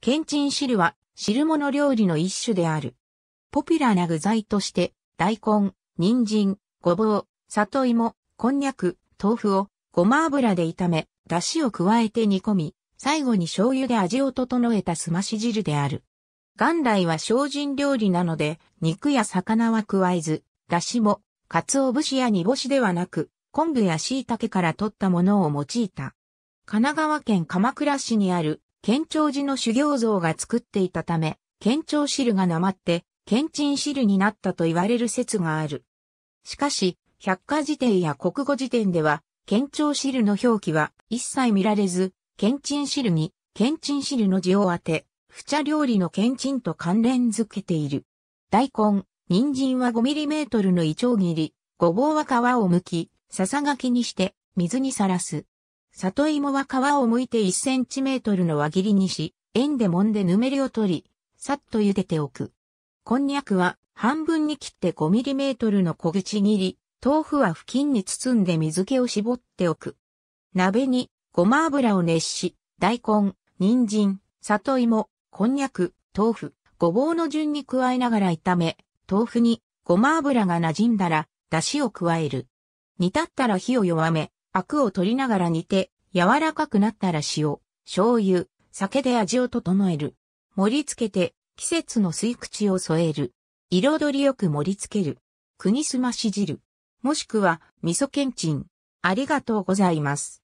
けんちん汁は汁物料理の一種である。ポピュラーな具材として、大根、人参、ごぼう、里芋、こんにゃく、豆腐をごま油で炒め、だしを加えて煮込み、最後に醤油で味を整えたすまし汁である。元来は精進料理なので、肉や魚は加えず、だしも、鰹節や煮干しではなく、昆布や椎茸から取ったものを用いた。神奈川県鎌倉市にある県庁寺の修行像が作っていたため、県庁汁がなまって、県鎮汁になったと言われる説がある。しかし、百科辞典や国語辞典では、県庁汁の表記は一切見られず、県鎮汁に、県鎮汁の字を当て、不茶料理の県鎮と関連づけている。大根、人参は5トルの胃腸切り、ごぼうは皮を剥き、ささがきにして、水にさらす。里芋は皮を剥いて1センチメートルの輪切りにし、円で揉んでぬめりを取り、さっと茹でておく。こんにゃくは半分に切って5ミリメートルの小口切り、豆腐は布巾に包んで水気を絞っておく。鍋にごま油を熱し、大根、人参、里芋、こんにゃく、豆腐、ごぼうの順に加えながら炒め、豆腐にごま油が馴染んだら、だしを加える。煮立ったら火を弱め、アクを取りながら煮て、柔らかくなったら塩、醤油、酒で味を整える。盛り付けて、季節の吸い口を添える。彩りよく盛り付ける。国すまし汁。もしくは、味噌けんちん。ありがとうございます。